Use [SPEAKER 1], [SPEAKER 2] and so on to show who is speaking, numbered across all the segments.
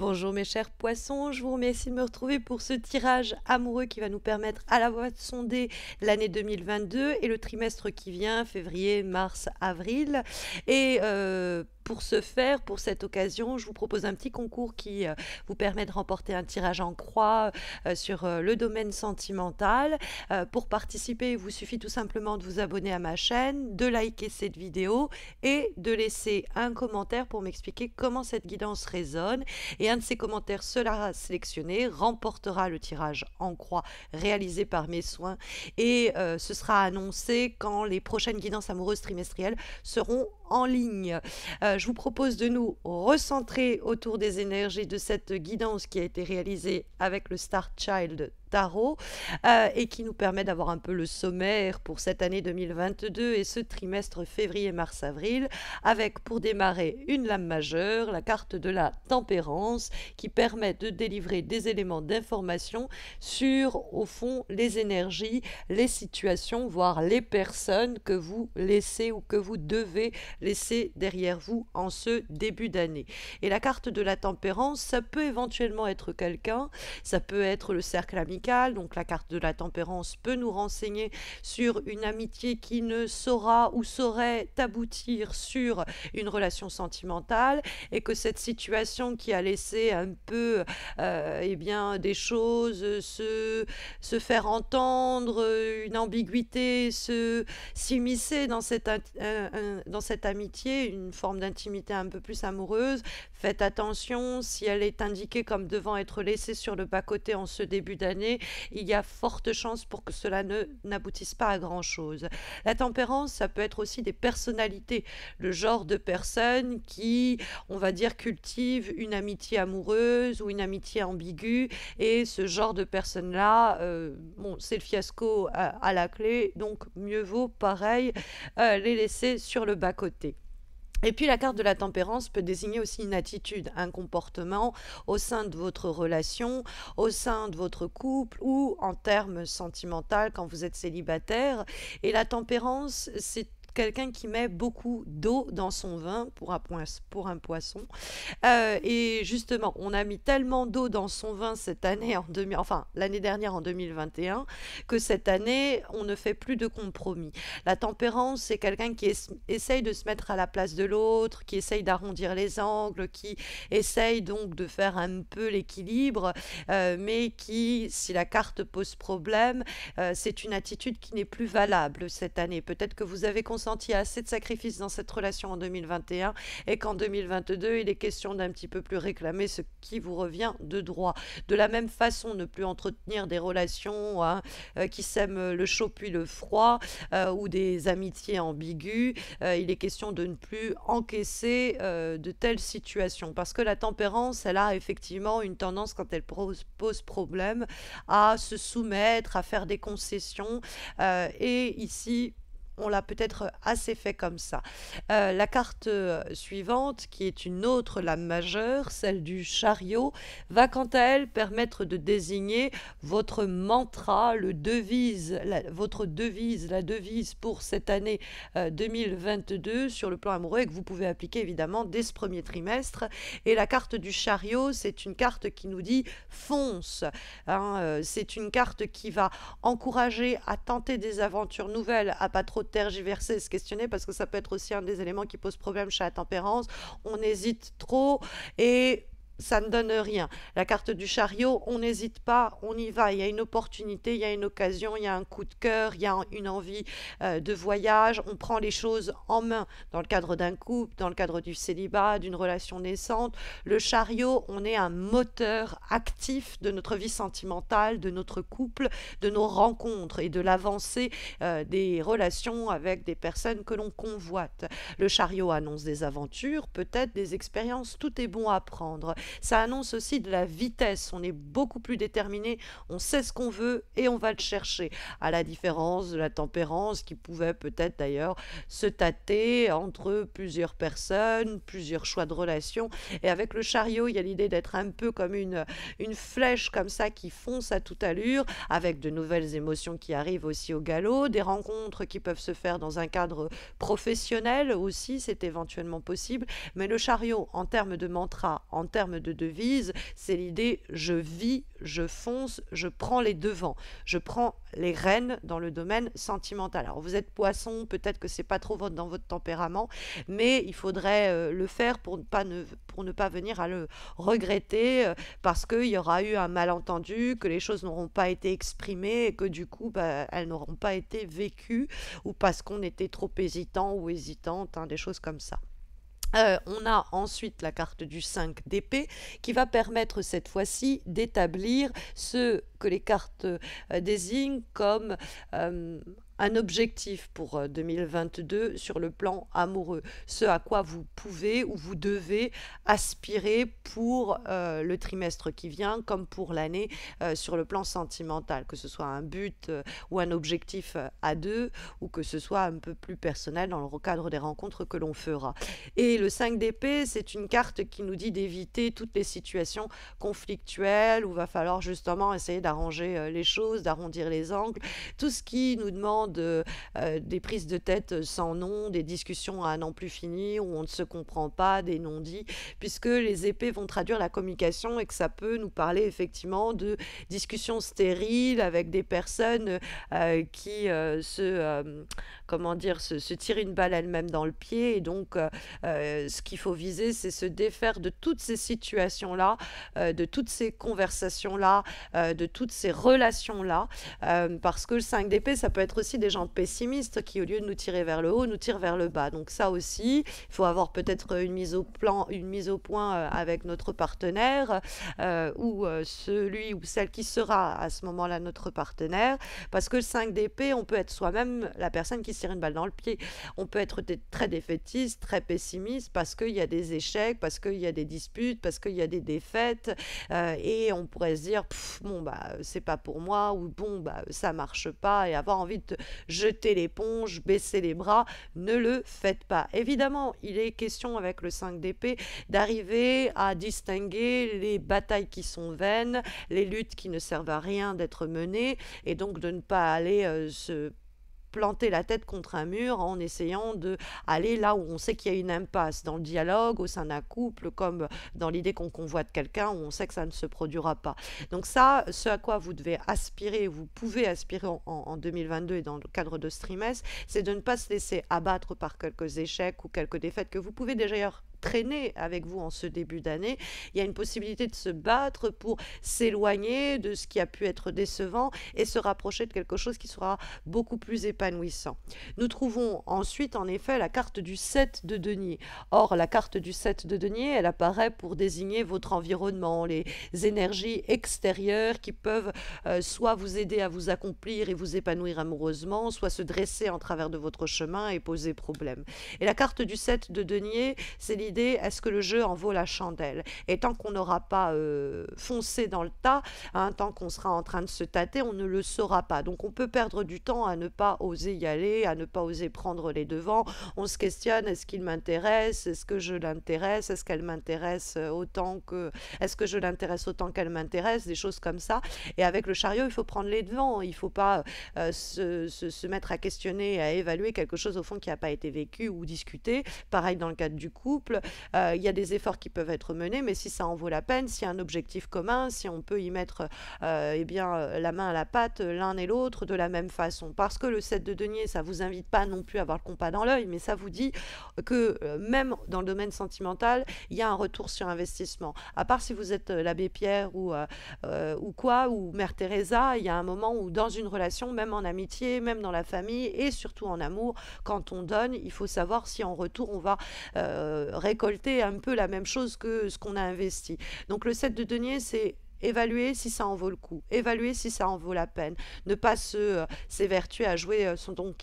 [SPEAKER 1] Bonjour mes chers poissons, je vous remercie de me retrouver pour ce tirage amoureux qui va nous permettre à la voix de sonder l'année 2022 et le trimestre qui vient, février, mars, avril. Et euh, pour ce faire, pour cette occasion, je vous propose un petit concours qui euh, vous permet de remporter un tirage en croix euh, sur euh, le domaine sentimental. pour participer, il vous suffit tout simplement de vous abonner à ma chaîne, de liker cette vidéo et de laisser un commentaire pour m'expliquer comment cette guidance résonne. Et un de ces commentaires sera sélectionné, remportera le tirage en croix réalisé par mes soins et ce sera annoncé quand les prochaines guidances amoureuses trimestrielles seront en ligne. Euh, je vous propose de nous recentrer autour des énergies de cette guidance qui a été réalisée avec le Star Child tarot euh, et qui nous permet d'avoir un peu le sommaire pour cette année 2022 et ce trimestre février, mars, avril, avec pour démarrer une lame majeure, la carte de la tempérance, qui permet de délivrer des éléments d'information sur, au fond, les énergies, les situations, voire les personnes que vous laissez ou que vous devez laisser derrière vous en ce début d'année. Et la carte de la tempérance, ça peut éventuellement être quelqu'un, ça peut être le cercle ami donc la carte de la tempérance peut nous renseigner sur une amitié qui ne saura ou saurait aboutir sur une relation sentimentale et que cette situation qui a laissé un peu euh, eh bien, des choses se, se faire entendre, une ambiguïté se s'immiscer dans cette, euh, dans cette amitié, une forme d'intimité un peu plus amoureuse. Faites attention si elle est indiquée comme devant être laissée sur le bas-côté en ce début d'année il y a forte chance pour que cela n'aboutisse pas à grand-chose. La tempérance, ça peut être aussi des personnalités, le genre de personnes qui, on va dire, cultivent une amitié amoureuse ou une amitié ambiguë, et ce genre de personnes-là, euh, bon, c'est le fiasco à, la clé, donc mieux vaut pareil euh, les laisser sur le bas-côté. Et puis la carte de la tempérance peut désigner aussi une attitude, un comportement au sein de votre relation, au sein de votre couple ou en termes sentimentaux quand vous êtes célibataire. Et la tempérance, c'est quelqu'un qui met beaucoup d'eau dans son vin pour un, pour un poisson. Euh, et justement, on a mis tellement d'eau dans son vin cette année, en 2000, enfin l'année dernière en 2021, que cette année, on ne fait plus de compromis. La tempérance, c'est quelqu'un qui essaye de se mettre à la place de l'autre, qui essaye d'arrondir les angles, qui essaye donc de faire un peu l'équilibre, euh, mais qui, si la carte pose problème, euh, c'est une attitude qui n'est plus valable cette année. Peut-être que vous avez consenti assez de sacrifices dans cette relation en 2021 et qu'en 2022, il est question d'un petit peu plus réclamer ce qui vous revient de droit. De la même façon, ne plus entretenir des relations hein, euh, qui sèment le chaud puis le froid euh, ou des amitiés ambiguës. Euh, il est question de ne plus encaisser de telles situations parce que la tempérance, elle a effectivement une tendance quand elle pose problème à se soumettre, à faire des concessions. et ici, on l'a peut-être assez fait comme ça. Euh, la carte euh, suivante, qui est une autre lame majeure, celle du chariot, va quant à elle permettre de désigner votre mantra, le devise, votre devise, la devise pour cette année 2022 euh, sur le plan amoureux que vous pouvez appliquer évidemment dès ce premier trimestre. Et la carte du chariot, c'est une carte qui nous dit fonce. Hein, c'est une carte qui va encourager à tenter des aventures nouvelles, à pas trop tergiverser et se questionner parce que ça peut être aussi un des éléments qui pose problème chez la tempérance. On hésite trop et ça ne donne rien. La carte du chariot, on n'hésite pas, on y va. Il y a une opportunité, il y a une occasion, il y a un coup de cœur, il y a une envie euh, de voyage. On prend les choses en main dans le cadre d'un couple, dans le cadre du célibat, d'une relation naissante. Le chariot, on est un moteur actif de notre vie sentimentale, de notre couple, de nos rencontres et de l'avancée euh, des relations avec des personnes que l'on convoite. Le chariot annonce des aventures, peut-être des expériences. Tout est bon à prendre. Ça annonce aussi de la vitesse. On est beaucoup plus déterminé, on sait ce qu'on veut et on va le chercher. À la différence de la tempérance qui pouvait peut-être d'ailleurs se tâter entre plusieurs personnes, plusieurs choix de relations. Et avec le chariot, il y a l'idée d'être un peu comme une, une flèche comme ça qui fonce à toute allure, avec de nouvelles émotions qui arrivent aussi au galop, des rencontres qui peuvent se faire dans un cadre professionnel aussi, c'est éventuellement possible. Mais le chariot, en termes de mantra, en termes de devise, c'est l'idée je vis, je fonce, je prends les devants, je prends les rênes dans le domaine sentimental. Alors vous êtes poisson, peut-être que c'est pas trop dans votre tempérament, mais il faudrait euh, le faire pour ne pas ne, pour ne pas venir à le regretter euh, parce qu'il y aura eu un malentendu, que les choses n'auront pas été exprimées et que du coup bah, elles n'auront pas été vécues ou parce qu'on était trop hésitant ou hésitante, hein, des choses comme ça. Euh, on a ensuite la carte du 5 d'épée qui va permettre cette fois-ci d'établir ce que les cartes euh, désignent comme euh, un objectif pour 2022 euh, sur le plan amoureux, ce à quoi vous pouvez ou vous devez aspirer pour euh, le trimestre qui vient comme pour l'année euh, sur le plan sentimental, que ce soit un but ou un objectif à deux ou que ce soit un peu plus personnel dans le cadre des rencontres que l'on fera. Et le 5 d'épée, c'est une carte qui nous dit d'éviter toutes les situations conflictuelles où va falloir justement essayer d'arranger les choses, d'arrondir les angles, tout ce qui nous demande de, euh, des prises de tête sans nom, des discussions à n'en plus finir, où on ne se comprend pas, des non-dits, puisque les épées vont traduire la communication et que ça peut nous parler effectivement de discussions stériles avec des personnes euh, qui euh, se, comment dire, se, se, tirent une balle elle-même dans le pied. Et donc, ce qu'il faut viser, c'est se défaire de toutes ces situations-là, de toutes ces conversations-là, de toutes ces relations-là, parce que le 5 d'épée, ça peut être aussi des gens pessimistes qui, au lieu de nous tirer vers le haut, nous tirent vers le bas. Donc ça aussi, il faut avoir peut-être une mise au plan, une mise au point euh, avec notre partenaire euh, ou euh, celui ou celle qui sera à ce moment-là notre partenaire, parce que le 5 d'épée, on peut être soi-même la personne qui se tire une balle dans le pied. On peut être très défaitiste, très pessimiste, parce qu'il y a des échecs, parce qu'il y a des disputes, parce qu'il y a des défaites, et on pourrait se dire, bon bah c'est pas pour moi, ou bon bah ça marche pas, et avoir envie de, jeter l'éponge, baisser les bras, ne le faites pas. Évidemment, il est question avec le 5 d'épée d'arriver à distinguer les batailles qui sont vaines, les luttes qui ne servent à rien d'être menées, et donc de ne pas aller euh, se planter la tête contre un mur en essayant de aller là où on sait qu'il y a une impasse, dans le dialogue, au sein d'un couple, comme dans l'idée qu'on convoite quelqu'un où on sait que ça ne se produira pas. Donc ça, ce à quoi vous devez aspirer, vous pouvez aspirer en, 2022 et dans le cadre de ce c'est de ne pas se laisser abattre par quelques échecs ou quelques défaites que vous pouvez déjà traîner avec vous en ce début d'année. Il y a une possibilité de se battre pour s'éloigner de ce qui a pu être décevant et se rapprocher de quelque chose qui sera beaucoup plus épanouissant. Nous trouvons ensuite en effet la carte du 7 de denier. Or, la carte du 7 de denier, elle apparaît pour désigner votre environnement, les énergies extérieures qui peuvent euh, soit vous aider à vous accomplir et vous épanouir amoureusement, soit se dresser en travers de votre chemin et poser problème. Et la carte du 7 de denier, c'est l'idée est-ce que le jeu en vaut la chandelle Et tant qu'on n'aura pas euh, foncé dans le tas, hein, tant qu'on sera en train de se tâter, on ne le saura pas. Donc on peut perdre du temps à ne pas oser y aller, à ne pas oser prendre les devants. On se questionne, est-ce qu'il m'intéresse Est-ce que je l'intéresse Est-ce qu'elle m'intéresse euh, autant que... Est-ce que je l'intéresse autant qu'elle m'intéresse Des choses comme ça. Et avec le chariot, il faut prendre les devants. Il ne faut pas euh, se, se, se, mettre à questionner, à évaluer quelque chose au fond qui n'a pas été vécu ou discuté. Pareil dans le cadre du couple. Euh, il y a des efforts qui peuvent être menés, mais si ça en vaut la peine, s'il y a un objectif commun, si on peut y mettre euh, eh bien, euh, la main à la pâte l'un et l'autre de la même façon. Parce que le 7 de denier, ça vous invite pas non plus à avoir le compas dans l'œil, mais ça vous dit que même dans le domaine sentimental, il y a un retour sur investissement. À part si vous êtes l'abbé Pierre ou, ou quoi, ou Mère Teresa, il y a un moment où dans une relation, même en amitié, même dans la famille et surtout en amour, quand on donne, il faut savoir si en retour on va euh, récolter un peu la même chose que ce qu'on a investi. Donc le set de deniers, c'est évaluer si ça en vaut le coup, évaluer si ça en vaut la peine, ne pas se euh, s'évertuer à jouer euh, son Don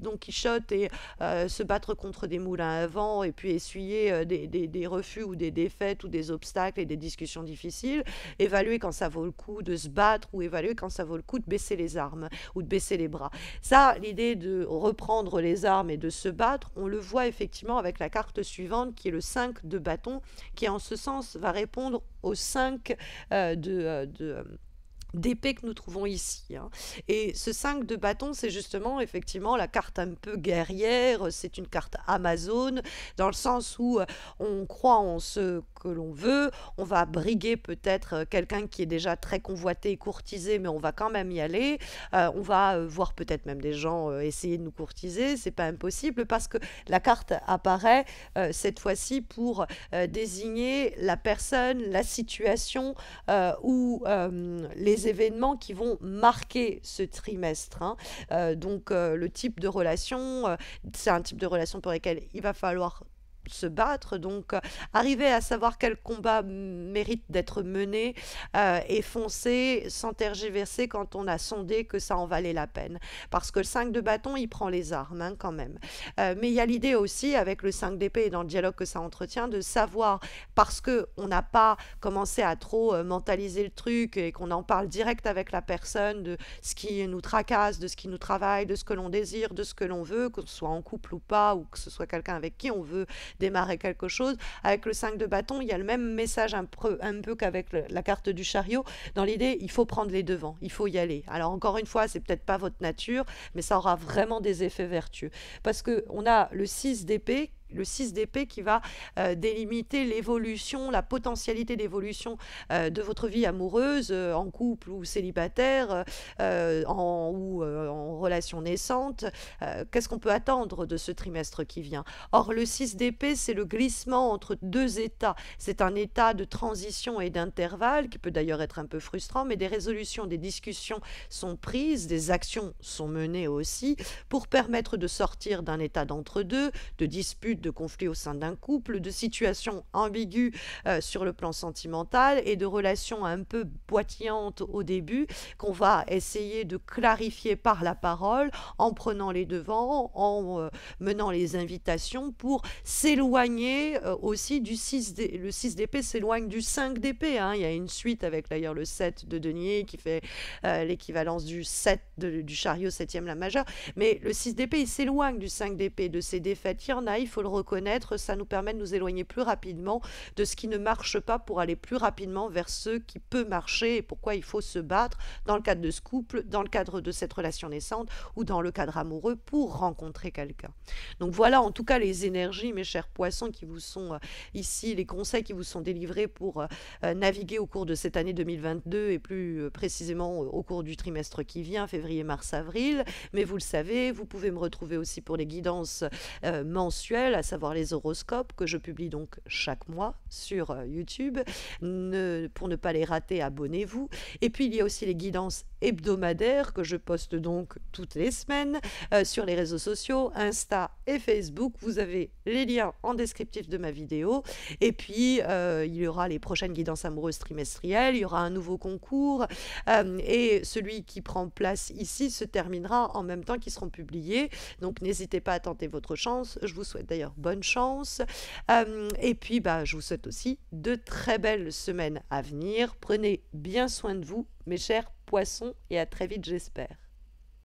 [SPEAKER 1] Don Quichotte et euh, se battre contre des moulins à vent et puis essuyer euh, des, refus ou des défaites ou des obstacles et des discussions difficiles, évaluer quand ça vaut le coup de se battre ou évaluer quand ça vaut le coup de baisser les armes ou de baisser les bras. Ça, l'idée de reprendre les armes et de se battre, on le voit effectivement avec la carte suivante qui est le 5 de bâton, qui en ce sens va répondre au 5 euh, de d'épée que nous trouvons ici. Hein. Et ce 5 de bâton, c'est justement effectivement la carte un peu guerrière, c'est une carte amazone, dans le sens où euh, on croit en ce que l'on veut, on va briguer peut-être euh, quelqu'un qui est déjà très convoité et courtisé, mais on va quand même y aller, euh, on va euh, voir peut-être même des gens essayer de nous courtiser, c'est pas impossible, parce que la carte apparaît cette fois-ci pour désigner la personne, la situation ou les événements qui vont marquer ce trimestre. Hein. donc le type de relation, c'est un type de relation pour lequel il va falloir se battre. Donc, euh, arriver à savoir quel combat mérite d'être mené euh, et foncer sans tergiverser quand on a sondé que ça en valait la peine. Parce que le 5 de bâton, il prend les armes hein, quand même. Euh, mais il y a l'idée aussi, avec le 5 d'épée et dans le dialogue que ça entretient, de savoir, parce qu'on n'a pas commencé à trop mentaliser le truc et qu'on en parle direct avec la personne de ce qui nous tracasse, de ce qui nous travaille, de ce que l'on désire, de ce que l'on veut, que ce soit en couple ou pas, ou que ce soit quelqu'un avec qui on veut démarrer quelque chose. Avec le 5 de bâton, il y a le même message un peu, qu'avec la carte du chariot. Dans l'idée, il faut prendre les devants, il faut y aller. Alors encore une fois, c'est peut-être pas votre nature, mais ça aura vraiment des effets vertueux. Parce qu'on a le 6 d'épée le 6 d'épée qui va euh, délimiter l'évolution, la potentialité d'évolution euh, de votre vie amoureuse, euh, en couple ou célibataire, en, ou en relation naissante. Qu'est-ce qu'on peut attendre de ce trimestre qui vient Or, le 6 d'épée, c'est le glissement entre deux états. C'est un état de transition et d'intervalle qui peut d'ailleurs être un peu frustrant, mais des résolutions, des discussions sont prises, des actions sont menées aussi pour permettre de sortir d'un état d'entre-deux, de dispute de conflits au sein d'un couple, de situations ambiguës euh, sur le plan sentimental et de relations un peu boitillantes au début qu'on va essayer de clarifier par la parole en prenant les devants, en euh, menant les invitations pour s'éloigner euh, aussi du 6 Le 6 d'épée s'éloigne du 5 d'épée. Hein. Il y a une suite avec d'ailleurs le 7 de denier qui fait l'équivalence du 7 du chariot 7e la majeure. Mais le 6 d'épée, il s'éloigne du 5 d'épée, de ses défaites. Il y en a, il faut le reconnaître, ça nous permet de nous éloigner plus rapidement de ce qui ne marche pas pour aller plus rapidement vers ce qui peut marcher et pourquoi il faut se battre dans le cadre de ce couple, dans le cadre de cette relation naissante ou dans le cadre amoureux pour rencontrer quelqu'un. Donc voilà en tout cas les énergies, mes chers poissons, qui vous sont euh, ici, les conseils qui vous sont délivrés pour euh, euh, naviguer au cours de cette année 2022 et plus précisément au cours du trimestre qui vient, février, mars, avril. Mais vous le savez, vous pouvez me retrouver aussi pour les guidances mensuelles à savoir les horoscopes, que je publie donc chaque mois sur euh, YouTube. pour ne pas les rater, abonnez-vous. Et puis il y a aussi les guidances hebdomadaire que je poste donc toutes les semaines euh, sur les réseaux sociaux, Insta et Facebook. Vous avez les liens en descriptif de ma vidéo. Et puis, euh, il y aura les prochaines guidances amoureuses trimestrielles, il y aura un nouveau concours. Euh, et celui qui prend place ici se terminera en même temps qu'ils seront publiés. Donc, n'hésitez pas à tenter votre chance. Je vous souhaite d'ailleurs bonne chance. et puis, bah, je vous souhaite aussi de très belles semaines à venir. Prenez bien soin de vous, mes chers poisson et à très vite j'espère.